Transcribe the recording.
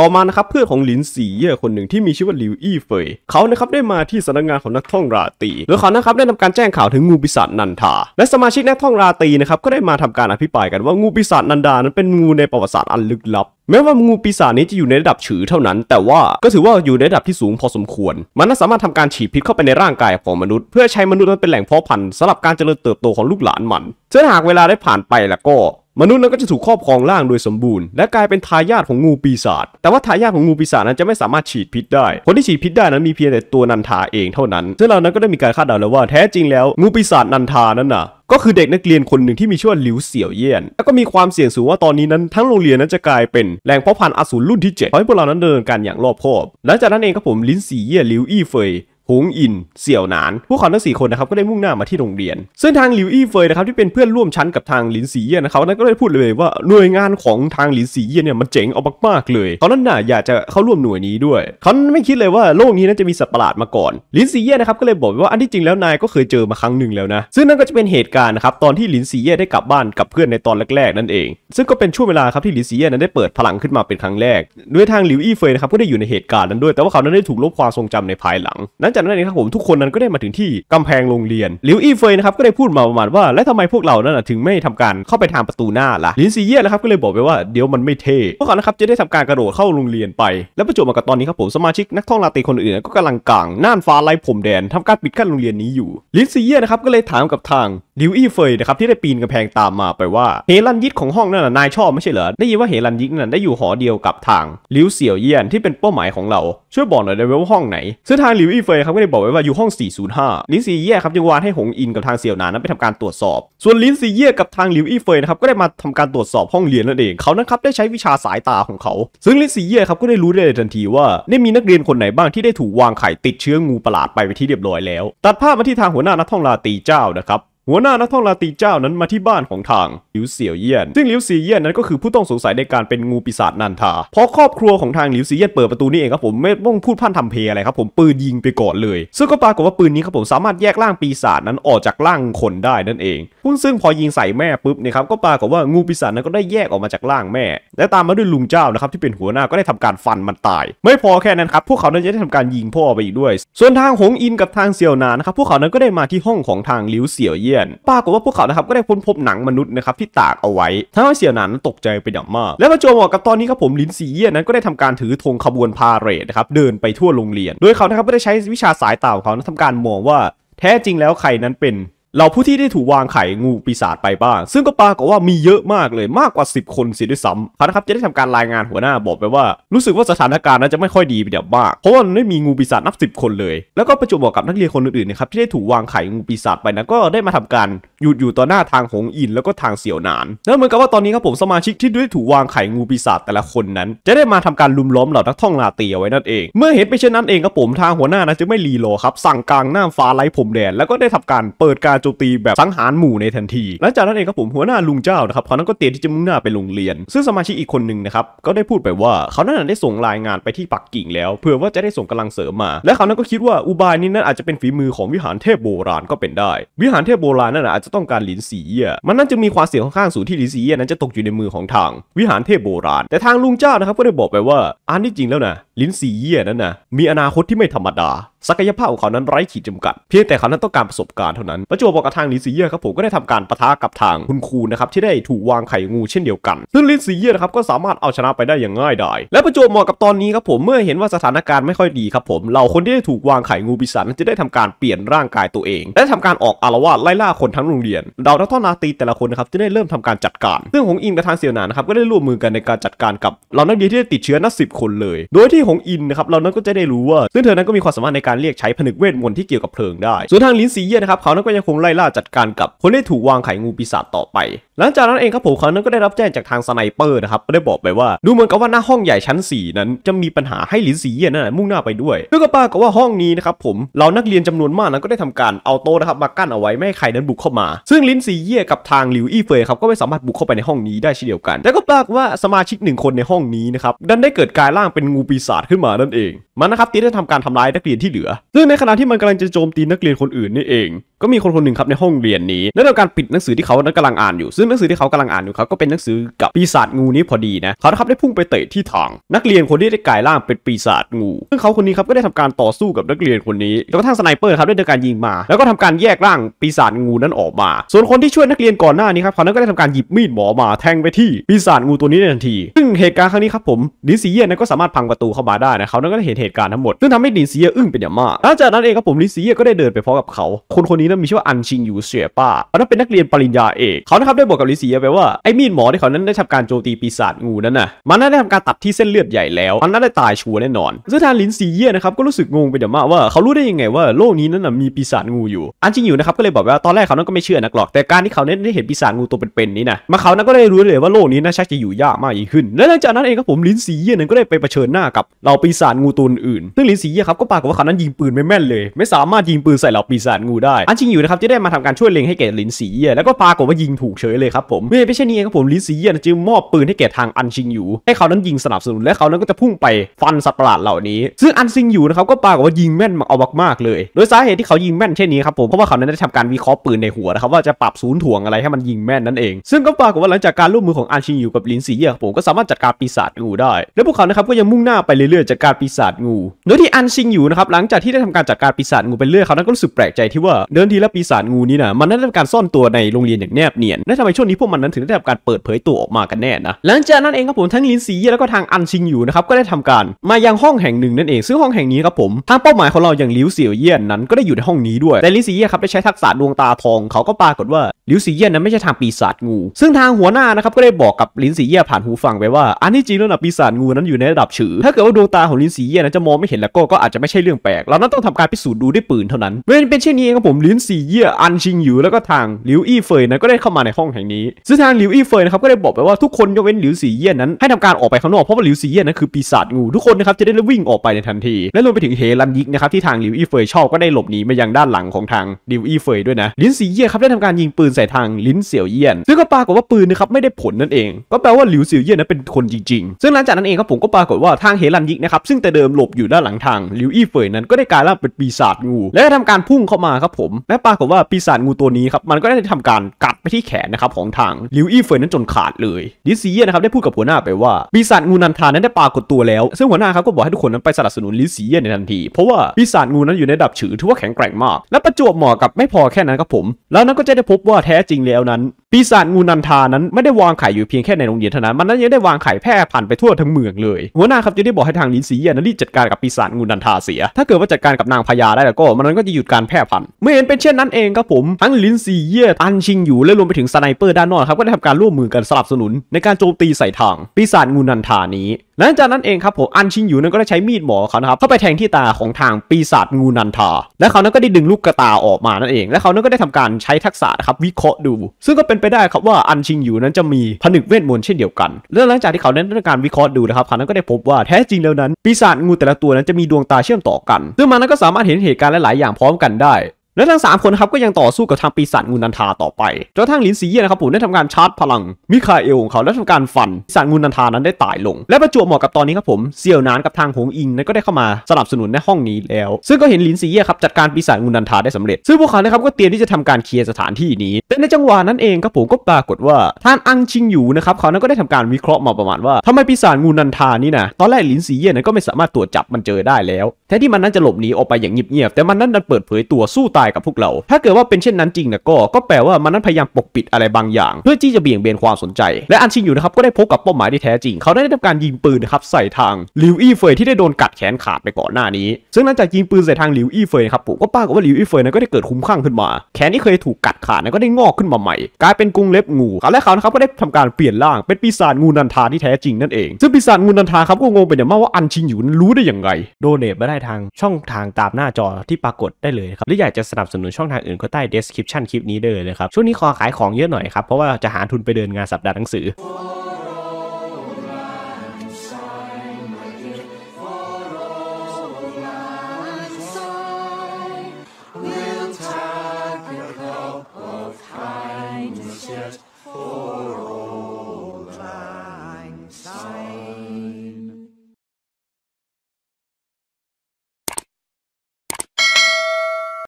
ต่อมานะครับ เพื่อนของหลินสีเย่คนหนึ่งที่มีชื่อว่าหลิวอี้เฟยเขานะครับได้มาที่สำนักงานของนักท่องราตีแล้วเขานะครับได้ทำการแจ้งข่าวถึงงูปีศาจนันทาและสมาชิกนักท่องราตีนะครับก็ได้มาทำการอภิปรายกันว่างูปีศาจนันดานั้นเป็นงูในประวัติศาสตร์อันลึกลับแม้ว่างูปีศาจนี้จะอยู่ในระดับฉือเท่านั้น แต่ว่าก็ถือว่าอยู่ในระดับที่สูงพอสมควร มันสามารถทำการฉีดพิษเข้าไปในร่างกายของมนุษย์เพื่อใช้มนุษย์นั้นเป็นแหล่งเพาะพันธุ์สำหรับการเจริญเติบโตของลูกหลานมันึ่งหากเวลาได้ผ่านไปแล้วก็มนุษย์นั้นก็จะถูกครอบครองร่างโดยสมบูรณ์ และกลายเป็นทายาทของงูปีศาจ แต่ว่าทายาทของงูปีศาจนั้นจะไม่สามารถฉีดพิษได้ คนที่ฉีดพิษได้นั้นมีเพียงแต่ตัวนันทาเองเท่านั้น ซึ่งเรานั้นก็ได้มีการคาดเดาแล้วว่าแท้จริงแล้วงูปีศาจนันทานั้นน่ะก็คือเด็กนักเรียนคนหนึ่งที่มีชื่อว่าหลิวเสี่ยวเยี่ยน แล้วก็มีความเสี่ยงสูงว่าตอนนี้นั้นทั้งโรงเรียนนั้นจะกลายเป็นแหล่งเพาะพันธุ์อสูรรุ่นที่7เพราะให้พวกเรานั้นเดินการอย่างรอบคอบหลังจากนั้นเองครับผมลินสีเยี่ยหลิวอี้เฟยหงอินเสี่ยวหนาน พวกเขาทั้งสี่คนนะครับก็ได้มุ่งหน้ามาที่โรงเรียน ซึ่งทางหลิวอี้เฟยนะครับที่เป็นเพื่อนร่วมชั้นกับทางหลินสีเยี่นะครับนั้นก็ได้พูดเลยว่าหน่วยงานของทางหลินสีเยี่เนี่ยมันเจ๋งเอามากๆเลยเขานั้นน่ะอยากจะเข้าร่วมหน่วยนี้ด้วย เขาไม่คิดเลยว่าโลกนี้น่าจะมีสัตว์ประหลาดมาก่อนหลินสีเยี่นะครับก็เลยบอกว่าอันที่จริงแล้วนายก็เคยเจอมาครั้งหนึ่งแล้วนะ ซึ่งนั่นก็จะเป็นเหตุการณ์นะครับตอนที่หลินสีเยี่ได้กลับบ้านกับเพื่อนในตอนแรกๆนั่นเอง ซึ่งก็เป็นช่วงเวลาครับที่หลินสีเย่นั้นได้เปิดพลังขึ้นมาเป็นครั้งแรก ด้วยทางหลิวอี้เฟยนะครับก็ได้อยู่ในเหตุการณ์นั้นด้วย แต่ว่าเขานั้นได้ถูกลบความทรงจำในภายหลังนั้นจากนั้นเองครับผมทุกคนนั้นก็ได้มาถึงที่กำแพงโรงเรียนหลิวอีเฟยนะครับก็ได้พูดมาประมาณว่า และทำไมพวกเรานั้นถึงไม่ทำการเข้าไปทางประตูหน้าล่ะลินซีเย่นะครับก็เลยบอกไปว่าเดี๋ยวมันไม่เท่พวกเขานะครับจะได้ทำการกระโดดเข้าโรงเรียนไปและประจวบมากับตอนนี้ครับผมสมาชิกนักท่องลาตีคนอื่นก็กำลังก่างน่านฟ้าไล่ผมแดนทำการปิดกั้นโรงเรียนนี้อยู่ลินซีเย่นะครับก็เลยถามกับทางลิวอี้เฟยนะครับที่ได้ปีนกำแพงตามมาไปว่าเฮลันยิกของห้องนั่นน่ะนายชอบไม่ใช่เหรอได้ยินว่าเฮลันยิกนั่นได้อยู่หอเดียวกับทางลิวเสี่ยวเยียนที่เป็นเป้าหมายของเราช่วยบอกหน่อยได้ไหมว่าห้องไหนซึ่งทางลิวอี้เฟยครับก็ได้บอกไว้ว่าอยู่ห้อง405ลินซีเย่ครับจึงวานให้หงอินกับทางเสี่ยวหนานนั้นไปทำการตรวจสอบ ส่วนลินซีเย่กับทางลิวอี้เฟยนะครับก็ได้มาทำการตรวจสอบห้องเรียนนั่นเองเขานั้นครับ ได้ใช้วิชาสายตาของเขา ซึ่งลินซีเย่ครับก็ได้รู้ได้เลยทันทีว่าได้มีนักเรียนคนไหนบ้างที่ได้ถูกวางไข่ติดเชื้องูประหลาดไปไปที่เรียบร้อยแล้ว ตัดภาพมาที่ทางหัวหน้านักท่องราตีเจ้านะครับหัวหน้านักท่องลาตีเจ้านั้นมาที่บ้านของทางหลิวเสี่ยวเยี่ยน ซึ่งหลิวเสี่ยวเยี่ยนนั้นก็คือผู้ต้องสงสัยในการเป็นงูปีศาจนันทาเพราะครอบครัวของทางหลิวเสี่ยวเยี่ยนเปิดประตูนี่เองครับผม ไม่ต้องพูดพันทำเพอะไรครับผมปืนยิงไปก่อนเลย ซึ่งก็ปรากฏว่าปืนนี้ครับผมสามารถแยกร่างปีศาจนั้นออกจากร่างคนได้นั่นเอง ซึ่งพอยิงใส่แม่ปุ๊บเนี่ยครับก็ปรากฏว่างูปีศาจนั้นก็ได้แยกออกมาจากร่างแม่ และตามมาด้วยลุงเจ้านะครับที่เป็นหัวหน้าก็ได้ทำการฟันมันตาย ไม่พอแค่นั้นครับพวกเขานั้นได้ทำการยิงพ่อไปอีกด้วย ส่วนทางหงอินกับทางเซียวนานะครับพวกเขานั้นก็ได้มาที่ห้องของทางหลิวเสี่ยวเยี่ยอนปรากฏว่าพวกเขานะครับก็ได้ค้นพบหนังมนุษย์นะครับที่ตากเอาไว้ทำให้เสี่ยวหนานตกใจเป็นอย่างมาก และประจวบเหมาะกับตอนนี้ครับผมลินซีเยยนั้น ก็ได้ทำการถือธงขบวนพาเหรดนะครับเดินไปทั่วโรงเรียนโดยเขานะครับก็ได้ใช้วิชาสายตาของเขานะทำการมองว่าแท้จริงแล้วใครนั้นเป็นเราผู้ที่ได้ถูกวางไข่งูปีศาจไปบ้าง ซึ่งก็ปรากฏว่ามีเยอะมากเลยมากกว่า 10 คนเสียด้วยซ้ำนะครับจะได้ทำการรายงานหัวหน้าบอกไปว่ารู้สึกว่าสถานการณ์นั้นจะไม่ค่อยดีไปเดี๋ยวบ้าเพราะว่าไม่มีงูปีศาจนับ 10 คนเลยแล้วก็ประจวบเหกับนักเรียนคนอื่นๆนะครับที่ได้ถูกวางไข่งูปีศาจไปนะก็ได้มาทำการหยุดอยู่ต่อหน้าทางหงอินแล้วก็ทางเสี่ยวหนาน แล้วเหมือนกับว่าตอนนี้ครับผมสมาชิกที่ได้ถูกวางไข่งูปีศาจแต่ละคนนั้น จะได้มาทำการลุมล้อมเหล่านักท่องลาตีเไว้นั่นเอง เมื่อเห็นไปเช่นนั้นเองครับผมทางหัวหน้านะจะไม่รีรอครับสั่งกลางหน้าฟ้าไล่ผมแดนแล้วก็ได้ทำการเปิดการโจจมตีแบบสังหารหมู่ในทันที หลังจากนั้นเองครับผม หัวหน้าลุงเจ้านะครับ เขานั้นก็เตรียมที่จะมุ่งหน้าไปโรงเรียน ซึ่งสมาชิกอีกคนหนึ่งนะครับ ก็ได้พูดไปว่า เขานั้นได้ส่งรายงานไปที่ปักกิ่งแล้ว เพื่อว่าจะได้ส่งกำลังเสริมมา และเขานั้นก็คิดว่าอุบายนี้นั้นอาจจะเป็นฝีมือของวิหารเทพโบราณก็เป็นได้ วิหารเทพโบราณนั่นอาจจะต้องการหลินสีเย่ มันนั่นจึงมีความเสี่ยงค่อนข้างสูงที่หลินสีเย่นั้นจะตกอยู่ในมือของทาง วิหารเทพโบราณ แต่ทางลุงเจ้านะครับก็ได้บอกไปว่าอันที่จริงแล้วนะลินสีเย่นั้นนะมีอนาคตที่ไม่ธรรมดาศักยภาพของเขานั้นไร้ขีดจำกัดเพียงแต่เขานั้นต้องการประสบการณ์เท่านั้นประจวบกับทางลินซีเย่ครับผมก็ได้ทำการประทะกับทางคุณครูนะครับที่ได้ถูกวางไข่งูเช่นเดียวกัน ซึ่งลินซีเย่นะครับก็สามารถเอาชนะไปได้อย่างง่ายดายและประจวบเหมาะกับตอนนี้ครับผมเมื่อเห็นว่าสถานการณ์ไม่ค่อยดีครับผมเราคนที่ได้ถูกวางไข่งูปีศาจนั้นจะได้ทำการเปลี่ยนร่างกายตัวเองและทำการออกอารวาสไล่ล่าคนทั้งโรงเรียนเดาทั้งท่อนาตีแต่ละคนนะครับจะได้เริ่มทำการจัดการซึ่งหงอินกับทางเสี่ยวหนานครับก็ได้ร่วมมือกันในการจัดการกับเรานักเรียนที่ได้ติดเชื้อนับสิบคนเลย โดยที่หงอินนะครับเรานั้นก็จะได้รู้ว่าซึ่งเธอนั้นก็มีความสามารถในการเรียกใช้ผนึกเวทมนต์ที่เกี่ยวกับเพลิงได้ ส่วนทางลินซีเย่นะครับ เขานั้นก็ยังคงไล่ล่าจัดการกับคนที่ถูกวางไข่งูปีศาจต่อไป หลังจากนั้นเองครับผมเขานั้นก็ได้รับแจ้งจากทางสไนเปอร์นะครับได้บอกไปว่า ดูเหมือนกับว่าหน้าห้องใหญ่ชั้น 4 นั้นจะมีปัญหาให้ลินซีเย่นั่นมุ่งหน้าไปด้วยซึ่งก็ปรากฏว่าห้องนี้นะครับผมเรานักเรียนจำนวนมากนั้นก็ได้ทำการเอาโต๊ะนะครับมากั้นเอาไว้ไม่ให้ใครนั้นบุกเข้ามา ซึ่งลินซีเย่กับทางหลิวอี้เฟยครับก็ไม่สามารถบุกเข้าไปในห้องนี้ได้เช่นเดียวกันแต่ก็ปรากฏว่าสมาชิกหนึ่งคนในห้องนี้นะครับดันได้เกิดกายร่างเป็นงูปีศาจขึ้นมานั่นเองมันนะครับีได้ทการทร้ายนักเรียนที่เหลือซึ่งในขณะที่มันกำลังจะโจมตีนักเรียนคนอื่นนี่เอง ก็มีคนคนหนึ่งครับในห้องเรียนนี้ได้ทำการปิดหนังสือที่เขากำลังอ่านอยู่ซึ่งหนังสือที่เขากำลังอ่านอยู่เขาก็เป็นหนังสือกับปีศาจงูนี้พอดีนะเขาครับได้พุ่งไปเตะที่ถังนักเรียนคนที่ได้กลายร่างเป็นปีศาจงูซึ่งเขาคนนี้ครับก็ได้ทำการต่อสู้กับนักเรียนคนนี้้วก็ทังสไนเปอร์ครับได้ทำการยิงมา แล้วก็ทำการแยกร่างปีศาจงูนั้นออกมา ส่วนคนที่ช่วยนักเรียนก่อนหน้านี้ครับเขานั้นก็ได้ทำการหยิบมีดหมอมาแทงไปที่ ปีศาจงูตัวนี้ในทันที ซึ่งเหตุการณ์ครั้งนี้ครับผมดินซีเย่นก็สามารถพังประตูเข้ามาได้นะเขานั้นก็ได้เห็นเหตุการณ์ทั้งหมดซึ่งทำให้ดินซีเย่อึ้งเป็นอยยมากหลังจากนั้นเองครับผมลิซี่ก็ได้เดินไปพร้อมกับเขา คนคนนี้นั้นมีชื่อว่าอันชิงยูเสียป้าเขาเป็นนักเรียนปริญญาเอกเขานะครับได้บอกกับลิซี่ไปว่าไอ้มีดหมอที่เขานั้นได้ทำการโจมตีปีศาจงูนั้นน่ะมันน่าได้ทำการตัดที่เส้นเลือดใหญ่แล้ว มันน่าได้ตายชัวร์แน่นอนซึ่งทางลินซีเย่นะครับก็รู้สึกงงไปอย่างมากว่า เขารู้ได้ยังไงว่า โลกนี้นั้นน่ะมีปีศาจงูอยู่อันชิงยูนะครับก็เลยบอกว่าตอนแรกเขานั้นก็ไม่เชื่อนักหรอก แต่การที่เขาน้นได้เห็นปีศาจงูตัวเป็นๆนี้นะมาเขานั้นก็ได้รู้เลยว่าโลกนี้น่าชักจะอยู่ยากมากยิ่งขึ้นและหลังจากนั้นเองครับผมลินซีเย่นั้นก็ได้ไปเผชิญหน้ากับเหล่าปีศาจงูตัวอื่นซึ่งลินซีเย่ครับก็ปรากฏว่าเขานั้นยิงปืนไม่แม่นเลย ไม่สามารถยิงปืนใส่เหล่าปีศาจงูได้อันชิงอยู่นะครับที่ได้มาทำการช่วยเล็งให้แก่ลินสีเย่แล้วก็ปากลว่ายิงถูกเฉยเลยครับผมเมื่อไม่ใช่นี้ครับผมลินสีเย่จึงมอบปืนให้แก่ทางอันชิงอยู่ให้เขานั้นยิงสนับสนุนและเขานั้นก็จะพุ่งไปฟันสัตว์ประหลาดเหล่านี้ ซึ่งอันชิงอยู่นะครับก็ปากลว่ายิงแม่นมากเอามากๆเลยโดยสาเหตุที่เขายิงแม่นเช่นนี้ครับผมเพราะว่าเขานั้นได้ทำการวิเคราะห์ปืนในหัวนะครับว่าจะปรับศูนย์ถ่วงอะไรให้มันยิงแม่นนั่นเอง ซึ่งก็ปากลว่าหลังจากการร่วมมือของอันชิงอยู่กับลินสีเย่ยผมก็สามารถจัดการปีศาจงูได้ แลวพวกเขานะครับก็ยังมุ่งหน้าไปเรื่อยๆจัดการปีศาจงู โดยที่อันชิงอยู่นะครับหลังจากที่ได้ทำการจัดการปีศาจงูไปเรื่อยเขานั้นก็รู้สึกแปลกใจที่ว่า เดินทีละปีศาจงูนี้นะมันนั้นทำการซ่อนตัวในโรงเรียนอย่างแนบเนียนและทำไมช่วงนี้พวกมันนั้นถึงได้ทำการเปิดเผยตัวออกมากันแน่นะ หลังจากนั้นเองครับผมทั้งลินซีแล้วก็ทางอันชิงอยู่นะครับก็ได้ทำการมายังห้องแห่งหนึ่งนั่นเองซึ่งห้องแห่งนี้ครับผมทางเป้าหมายของเราอย่างลิวเสี่ยวเยี่ยนนั้นก็ได้อยู่ในห้องนี้ด้วยแต่ลินซีเย่ยครับได้ใช้ทักษะดวงตาทอง เขาก็ปรากฏว่าลิวซีเยี่ยนนั้นไม่ใช่ทางปีศาจงู ซึ่งทางหัวหน้านะครับก็ได้บอกกับลินซีเยี่ยผ่านหูฟังไปว่าอันที่จริงแล้วนะปีศาจงูนั้นอยู่ในระดับฉือ ถ้าเกิดว่าดวงตาของลินซีเยี่ยนนั้นจะมองไม่เห็นแล้วก็ก็อาจจะไม่ใช่เรื่องแกเราต้องทำการพิสูจน์ดูด้วยปืนเท่านั้นเมื่อเป็นเช่นนี้ครับผมลินซีเย่อัน ชิงอยู่แล้วก็ทางหลิวอี้เฟยนั้นก็ได้เข้ามาในห้องแห่งนี้ ซึ่งทางหลิวอี้เฟยนะครับก็ได้บอกไปว่าทุกคนยกเว้นหลิวซีเย่นั้นให้ทำการออกไปข้างนอกเพราะว่าหลิวซีเย่นั้นคือปีศาจงูทุกคนนะครับจะได้วิ่งออกไปในทันที และรวมไปถึงเฮลันยิกนะครับที่ทางหลิวอี้เฟยชอบก็ได้หลบหนีมายังด้านหลังของทางหลิวอี้เฟยด้วยนะลินซีเย่ครับได้ทำการยิงปืนใส่ทางลินเสี่ยวเยี่ยน ซึ่งก็ปรากฏว่าปืนนะครับไม่ได้ผลนั่นเอง ก็แปลว่าหลิวีเย่นั้นเป็นคนจริงๆ ซึ่งหลังจากนั้นเองครับผมก็ปรากฏว่าทางเฮลันยิกนะครับซึ่งแต่เดิมหลบอยู่ด้านหลังทางหลิวอี้เฟยนั้นก็ได้กลายร่างเป็นปีศาจงู และได้ทำการพุ่งเข้ามาครับผม และปรากฏว่าปีศาจงูตัวนี้ครับ มันก็ได้ทำการกัดไปที่แขนนะครับของทางลิวอี้เฟยนั้นจนขาดเลยดิซีเย่นะครับได้พูดกับหัวหน้าไปว่าปีศาจงูนันทานั้นได้ปรากฏตัวแล้วซึ่งหัวหน้าครับก็บอกให้ทุกคนนั้นไปสนับสนุนลิซีเย่ในทันที เพราะว่า ปีศาจงูนั้นอยู่ในดับฉือถือว่าแข็งแกร่งมาก และประจวบเหมาะกับไม่พอแค่นั้นครับผมแล้วนั้นก็จะได้พบว่าแท้จริงแล้วนั้นปีศาจงูนันทานั้น ไม่ได้วางไข่อยู่เพียงแค่ในโรงเรียนเท่านั้นมันนั้นยังได้วางไข่แพร่พันไปทั่วทั้งเมืองเลยหัวหน้าครับจะได้บอกให้ทางลิซีเย่นั้นรีบจัดการกับปีศาจงูนันทาเสียถ้าเกิว่าจัดการกับนางพญาได้แล้วก็มันก็จะหยุดการแพร่พันธุ์เมื่อเห็นเป็นเช่นนั้นเองครับผม ทั้งลินซีเย่ตันชิงอยู่และรวมไปถึงสไนเปอร์ด้านนอกครับ ก็ได้ทำการร่วมมือกันสนับสนุน ในการโจมตีใส่ทางปีศาจงูนันทานี้หลังจากนั้นเองครับผมอันชิงอยู่นั้นก็ได้ใช้มีดหมอเขาครับเข้าไปแทงที่ตาของทางปีศาจงูนันทาและเขานั้นก็ได้ดึงลูกกระตาออกมานั่นเอง และเขานั้นก็ได้ทำการใช้ทักษะครับวิเคราะห์ดู ซึ่งก็เป็นไปได้ครับว่าอันชิงอยู่นั้นจะมีผนึกเวทมนต์เช่นเดียวกันและหลังจากที่เขานั้นทำการวิเคราะห์ดูนะครับเขานั้นก็ได้พบว่าแท้จริงแล้วนั้น ปีศาจงูแต่ละตัวนั้นจะมีดวงตาเชื่อมต่อกันซึ่งมันนั้นก็สามารถเห็นเหตุการณ์หลายๆอย่างพร้อมกันได้และทั้ง 3 คนครับก็ยังต่อสู้กับทางปีศาจงูนันทาต่อไปจนทั้งลินซีเย่นะครับผมได้ทำการชาร์จพลังมิคาเอลของเขาและทำการฟันปีศาจงูนันทานั้นได้ตายลง และประจวบเหมาะกับตอนนี้ครับผมเซียวนานกับทางหงอิงนั้นก็ได้เข้ามาสนับสนุนในห้องนี้แล้ว ซึ่งก็เห็นลินซีเย่ครับจัดการ ปีศาจงูนันทาได้สำเร็จ ซึ่งพวกเขาเนี่ยครับก็เตรียมที่จะทำการเคลียร์สถานที่นี้แต่ในจังหวะนั้นเองครับผมก็ปรากฏว่า ท่านอังชิงอยู่นะครับเขานั้นก็ได้ทำการวิเคราะห์มาประมาณว่าทำไมปีศาจงูนันทานี่นะตอนแรกลินซีเย่นั้นก็ไม่สามารถตรวจจับมันเจอได้แล้วแท้ที่มันนั้นจะหลบหนีออกไปอย่างเงียบๆแต่มันนั้นดันเปิดเผยตัวสู้ตายายกับพวกเรา ถ้าเกิดว่าเป็นเช่นนั้นจริงนะก็ก็แปลว่ามันนั้นพยายามปกปิดอะไรบางอย่าง เพื่อที่จะเบี่ยงเบนความสนใจ และอันชิงอยู่นะครับก็ได้พบกับเป้าหมายที่แท้จริง เขาได้ทำการยิงปืนนะครับใส่ทางหลิวอี้เฟยที่ได้โดนกัดแขนขาดไปก่อนหน้านี้ซึ่งหลังจากยิงปืนใส่ทางหลิวอี้เฟยครับผมก็ป้ากับว่าหลิวอี้เฟยนั้นก็ได้เกิดคุ้มข้างขึ้นมา แขนที่เคยถูกกัดขาดนั้นก็ได้งอกขึ้นมาใหม่ กลายเป็นกุงเล็บงูเขาและเขานะครับก็ได้ทำการเปลี่ยนร่างเป็นปีศาจงูนันทาที่แท้จริงนั่นเองซึ่งปีศาจงูนันทาครับก็งงไปอย่างมากว่าอันชิงอยู่รู้ได้อย่างไรโดเนทมาได้ทาง ช่องทางตามหน้าจอที่ปรากฏได้เลยครับและอยากจะสนับสนุนช่องทางอื่นก็ใต้ description คลิปนี้้เลยนะครับ ช่วงนี้ขอขายของเยอะหน่อยครับ เพราะว่าจะหาทุนไปเดินงานสัปดาห์หนังสือ